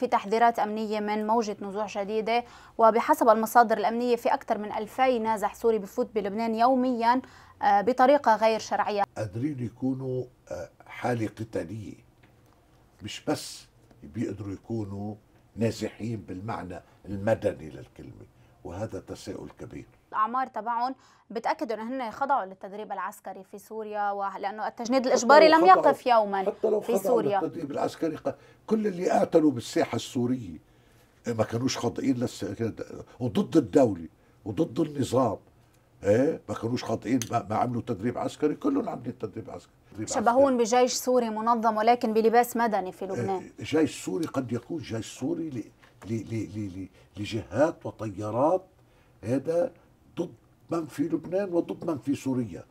في تحذيرات أمنية من موجة نزوح جديدة وبحسب المصادر الأمنية في أكثر من 2000 نازح سوري بفوت بلبنان يوميا آه، بطريقة غير شرعية قادرين يكونوا آه، حالة قتالية مش بس بيقدروا يكونوا نازحين بالمعنى المدني للكلمة وهذا تساؤل كبير الاعمار تبعهم بتاكدوا ان هن خضعوا للتدريب العسكري في سوريا لانه التجنيد الاجباري لم يقف يوما حتى لو في سوريا التدريب العسكري كل اللي قاتلوا بالساحه السوريه ما كانوش خاضعين للس... وضد الدوله وضد النظام ايه ما كانوش خاضعين ما, ما عملوا تدريب عسكري كلهم عاملين تدريب عسكري شبهون بجيش سوري منظم ولكن بلباس مدني في لبنان إيه، جيش سوري قد يكون جيش سوري ل... ل... ل... ل... لجهات وطيارات هذا ضد من في لبنان وضد من في سوريا